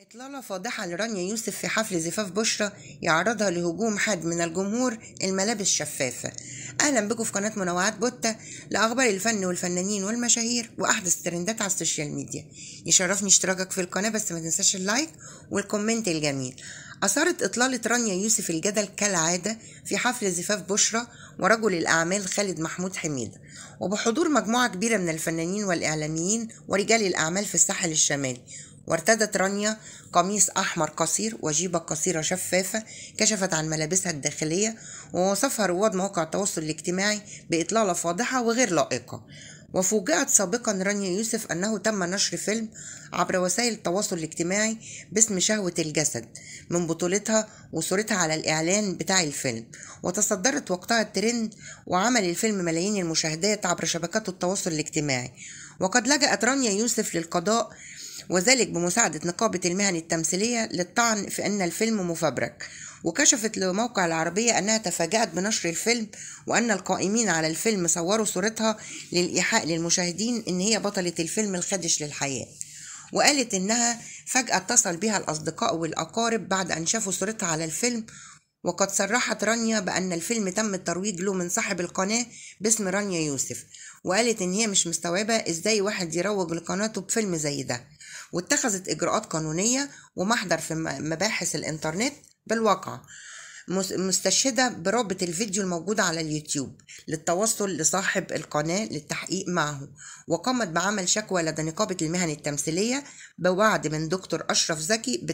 إطلالة فاضحة لرانيا يوسف في حفل زفاف بشرى يعرضها لهجوم حاد من الجمهور الملابس شفافة أهلا بكم في قناة منوعات بوتة لأخبار الفن والفنانين والمشاهير وأحدث ترندات على السوشيال ميديا يشرفني اشتراكك في القناة بس ما تنساش اللايك والكومنت الجميل أثارت إطلالة رانيا يوسف الجدل كالعادة في حفل زفاف بشرى ورجل الأعمال خالد محمود حميد وبحضور مجموعة كبيرة من الفنانين والإعلاميين ورجال الأعمال في الساحل الشمالي وارتدت رانيا قميص أحمر قصير وجيبة قصيرة شفافة كشفت عن ملابسها الداخلية ووصفها رواد مواقع التواصل الاجتماعي بإطلالة فاضحة وغير لائقة وفوجئت سابقا رانيا يوسف أنه تم نشر فيلم عبر وسائل التواصل الاجتماعي باسم شهوة الجسد من بطولتها وصورتها على الإعلان بتاع الفيلم وتصدرت وقتها الترند وعمل الفيلم ملايين المشاهدات عبر شبكات التواصل الاجتماعي وقد لجأت رانيا يوسف للقضاء وذلك بمساعدة نقابة المهن التمثيلية للطعن في أن الفيلم مفبرك وكشفت لموقع العربية أنها تفاجأت بنشر الفيلم وأن القائمين على الفيلم صوروا صورتها للإيحاء للمشاهدين إن هي بطلة الفيلم الخدش للحياة وقالت إنها فجأة اتصل بها الأصدقاء والأقارب بعد أن شافوا صورتها على الفيلم وقد صرحت رانيا بأن الفيلم تم الترويج له من صاحب القناة باسم رانيا يوسف وقالت إن هي مش مستوعبة إزاي واحد يروج لقناته بفيلم زي ده واتخذت إجراءات قانونية ومحضر في مباحث الإنترنت بالواقع مستشهدة برابط الفيديو الموجود على اليوتيوب للتواصل لصاحب القناة للتحقيق معه وقامت بعمل شكوى لدى نقابة المهن التمثيلية بوعد من دكتور أشرف زكي